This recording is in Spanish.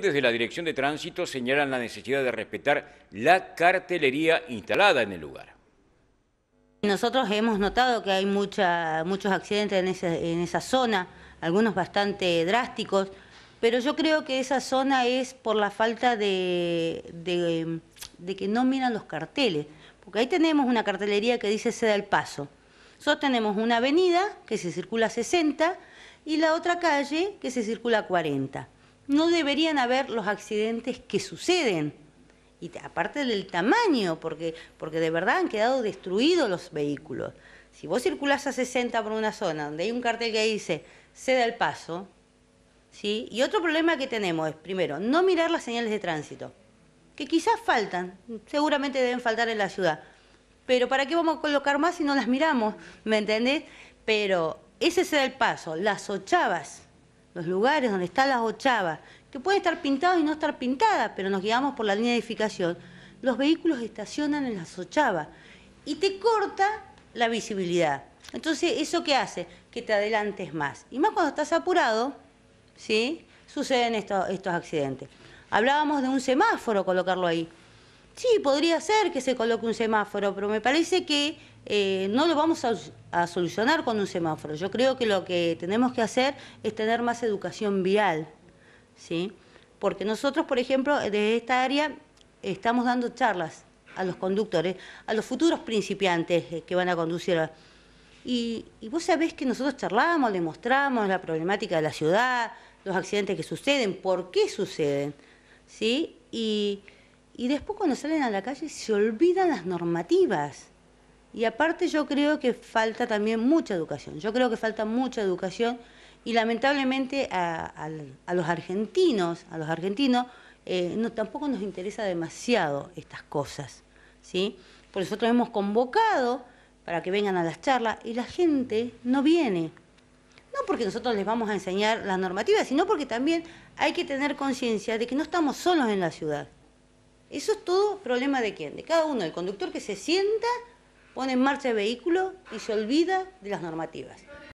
Desde la Dirección de Tránsito señalan la necesidad de respetar la cartelería instalada en el lugar. Nosotros hemos notado que hay muchos accidentes en esa, zona, algunos bastante drásticos, pero yo creo que esa zona es por la falta de, que no miran los carteles, porque ahí tenemos una cartelería que dice ceda el paso. Nosotros tenemos una avenida que se circula 60 y la otra calle que se circula 40 no deberían haber los accidentes que suceden. Y aparte del tamaño, porque, porque de verdad han quedado destruidos los vehículos. Si vos circulás a 60 por una zona donde hay un cartel que dice ceda el paso, ¿sí? y otro problema que tenemos es, primero, no mirar las señales de tránsito, que quizás faltan, seguramente deben faltar en la ciudad, pero ¿para qué vamos a colocar más si no las miramos? ¿Me entendés? Pero ese ceda el paso, las ochavas, los lugares donde están las ochavas, que pueden estar pintadas y no estar pintadas, pero nos guiamos por la línea de edificación, los vehículos estacionan en las ochavas y te corta la visibilidad. Entonces, ¿eso qué hace? Que te adelantes más. Y más cuando estás apurado, ¿sí? Suceden estos, estos accidentes. Hablábamos de un semáforo, colocarlo ahí. Sí, podría ser que se coloque un semáforo, pero me parece que eh, no lo vamos a, solucionar con un semáforo. Yo creo que lo que tenemos que hacer es tener más educación vial, ¿sí? Porque nosotros, por ejemplo, desde esta área estamos dando charlas a los conductores, a los futuros principiantes eh, que van a conducir. Y, vos sabés que nosotros charlamos, le mostramos la problemática de la ciudad, los accidentes que suceden, por qué suceden, ¿sí? Y y después cuando salen a la calle se olvidan las normativas. Y aparte yo creo que falta también mucha educación. Yo creo que falta mucha educación y lamentablemente a, los argentinos, a los argentinos, eh, tampoco nos interesa demasiado estas cosas. ¿sí? Por nosotros hemos convocado para que vengan a las charlas y la gente no viene. No porque nosotros les vamos a enseñar las normativas, sino porque también hay que tener conciencia de que no estamos solos en la ciudad. Eso es todo problema de quién, de cada uno, El conductor que se sienta, pone en marcha el vehículo y se olvida de las normativas.